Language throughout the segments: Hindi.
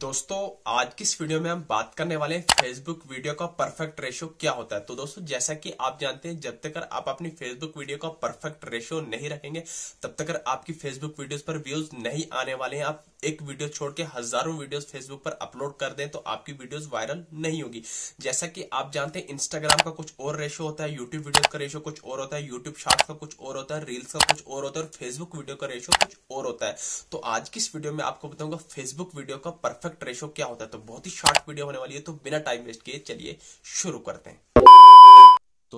दोस्तों आज की इस वीडियो में हम बात करने वाले हैं फेसबुक वीडियो का परफेक्ट रेशो क्या होता है तो दोस्तों जैसा कि आप जानते हैं जब तक आप अपनी फेसबुक वीडियो का परफेक्ट रेशो नहीं रखेंगे तब तक आपकी फेसबुक वीडियोस पर व्यूज नहीं आने वाले हैं आप एक वीडियो छोड़ के हजारों वीडियोस फेसबुक पर अपलोड कर दें तो आपकी वीडियोस वायरल नहीं होगी जैसा कि आप जानते हैं इंस्टाग्राम का कुछ और रेशो होता है यूट्यूब वीडियो का रेशो कुछ और होता है यूट्यूब शॉर्ट का कुछ और होता है रील्स का कुछ और होता है और फेसबुक वीडियो का रेशो कुछ और होता है तो आज की इस वीडियो में आपको बताऊंगा फेसबुक वीडियो का परफेक्ट रेशो क्या होता है तो बहुत ही शॉर्ट वीडियो होने वाली है तो बिना टाइम वेस्ट किए चलिए शुरू करते हैं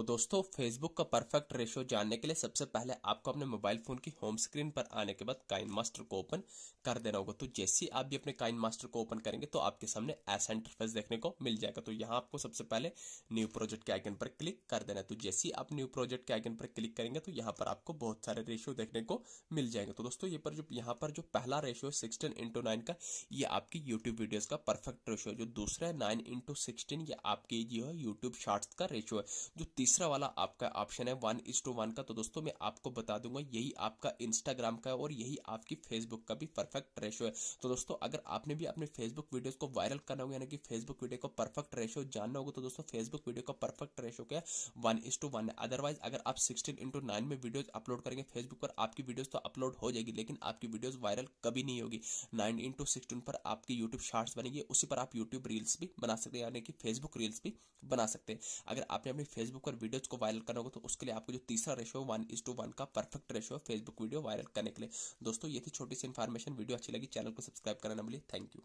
दोस्तों फेसबुक का परफेक्ट रेशियो जानने के लिए सबसे पहले आपको अपने मोबाइल फोन की होम स्क्रीन पर आने के बाद काइन मास्टर को ओपन कर देना होगा तो जैसे ही आप भी अपने काइन मास्टर को ओपन करेंगे तो आपके सामने ऐसा इंटरफेस देखने को मिल जाएगा तो यहाँ आपको सबसे पहले न्यू प्रोजेक्ट के आइकन पर क्लिक कर देना है तो जैसे ही आप न्यू प्रोजेक्ट के आइकन पर क्लिक करेंगे तो यहाँ पर आपको बहुत सारे रेशियो देखने को मिल जाएंगे तो दोस्तों ये पर जो यहाँ पर जो पहला रेशियो सिक्सटीन इंटू नाइन का ये आपकी यूट्यूब वीडियोज का परफेक्ट रेशियो जो दूसरा है नाइन इंटू सिक्सटीन ये आपकी जो है यूट्यूब शार्ट का रेशियो है जो तीसरा तीसरा वाला आपका ऑप्शन है वन इज टू वन का तो दोस्तों मैं आपको बता दूंगा यही आपका इंस्टाग्राम का है और यही आपकी फेसबुक का भी परफेक्ट रेशो है तो दोस्तों अगर आपने भी अपने फेसबुक वीडियोस को वायरल करना होगा यानी कि फेसबुक वीडियो को परफेक्ट रेशो जानना होगा तो दोस्तों फेसबुक वीडियो का परफेक्ट रेशो क्या one is to one otherwise अगर आप सिक्सटीन इंटू नाइन में वीडियो अपलोड करेंगे फेसबुक पर आपकी वीडियोज तो अपलोड हो जाएगी लेकिन आपकी वीडियोज वायरल कभी नहीं होगी नाइन इंटू सिक्सटीन पर आपकी यूट्यूब शार्ट्स बनेगी उसी पर आप यूट्यूब रील्स भी बना सकते हैं यानी कि फेसबुक रील्स भी बना सकते हैं अगर आपने अपने फेसबुक पर वीडियोज को वायरल करना होगा तो उसके लिए आपको जो तीसरा ratio one is to one का परफेक्ट रेशो है फेसबुक वीडियो वायरल करने के लिए दोस्तों ये थी छोटी सी इन्फॉर्मेशन वीडियो अच्छी लगी चैनल को सब्सक्राइब करना मिली थैंक यू